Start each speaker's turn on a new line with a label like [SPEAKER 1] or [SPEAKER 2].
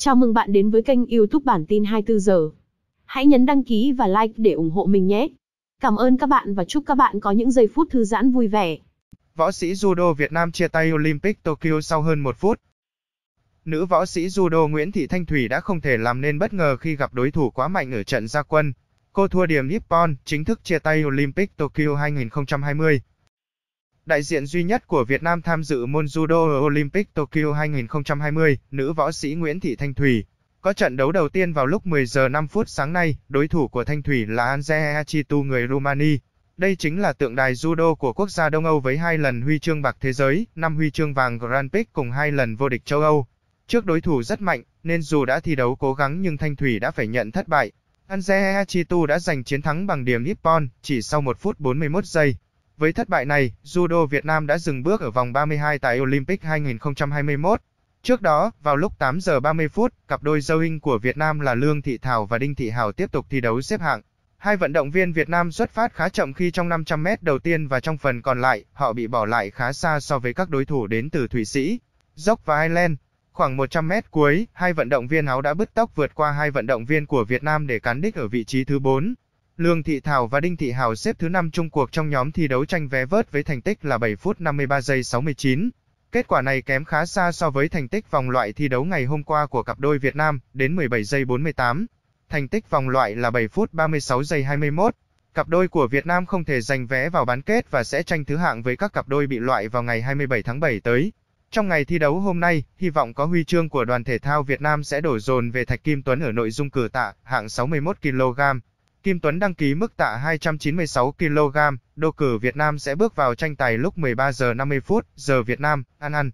[SPEAKER 1] Chào mừng bạn đến với kênh YouTube bản tin 24 giờ. Hãy nhấn đăng ký và like để ủng hộ mình nhé. Cảm ơn các bạn và chúc các bạn có những giây phút thư giãn vui vẻ.
[SPEAKER 2] Võ sĩ judo Việt Nam chia tay Olympic Tokyo sau hơn một phút. Nữ võ sĩ judo Nguyễn Thị Thanh Thủy đã không thể làm nên bất ngờ khi gặp đối thủ quá mạnh ở trận gia quân. Cô thua điểm Nippon, chính thức chia tay Olympic Tokyo 2020 đại diện duy nhất của Việt Nam tham dự môn judo Olympic Tokyo 2020, nữ võ sĩ Nguyễn Thị Thanh Thủy. Có trận đấu đầu tiên vào lúc 10 giờ 5 phút sáng nay, đối thủ của Thanh Thủy là Andrzej Chitu người Rumani. Đây chính là tượng đài judo của quốc gia Đông Âu với hai lần huy chương bạc thế giới, năm huy chương vàng Grand Prix cùng hai lần vô địch châu Âu. Trước đối thủ rất mạnh, nên dù đã thi đấu cố gắng nhưng Thanh Thủy đã phải nhận thất bại. Andrzej Chitu đã giành chiến thắng bằng điểm Nippon chỉ sau 1 phút 41 giây. Với thất bại này, Judo Việt Nam đã dừng bước ở vòng 32 tại Olympic 2021. Trước đó, vào lúc 8 giờ 30 phút, cặp đôi dâu hình của Việt Nam là Lương Thị Thảo và Đinh Thị Hảo tiếp tục thi đấu xếp hạng. Hai vận động viên Việt Nam xuất phát khá chậm khi trong 500m đầu tiên và trong phần còn lại, họ bị bỏ lại khá xa so với các đối thủ đến từ Thụy Sĩ, Dốc và Ireland. Khoảng 100m cuối, hai vận động viên áo đã bứt tốc vượt qua hai vận động viên của Việt Nam để cán đích ở vị trí thứ 4. Lương Thị Thảo và Đinh Thị Hào xếp thứ 5 chung cuộc trong nhóm thi đấu tranh vé vớt với thành tích là 7 phút 53 giây 69. Kết quả này kém khá xa so với thành tích vòng loại thi đấu ngày hôm qua của cặp đôi Việt Nam đến 17 giây 48. Thành tích vòng loại là 7 phút 36 giây 21. Cặp đôi của Việt Nam không thể giành vé vào bán kết và sẽ tranh thứ hạng với các cặp đôi bị loại vào ngày 27 tháng 7 tới. Trong ngày thi đấu hôm nay, hy vọng có huy chương của đoàn thể thao Việt Nam sẽ đổ dồn về Thạch Kim Tuấn ở nội dung cử tạ, hạng 61 kg. Kim Tuấn đăng ký mức tạ 296 kg, đô cử Việt Nam sẽ bước vào tranh tài lúc 13 giờ 50 phút giờ Việt Nam, ăn ăn.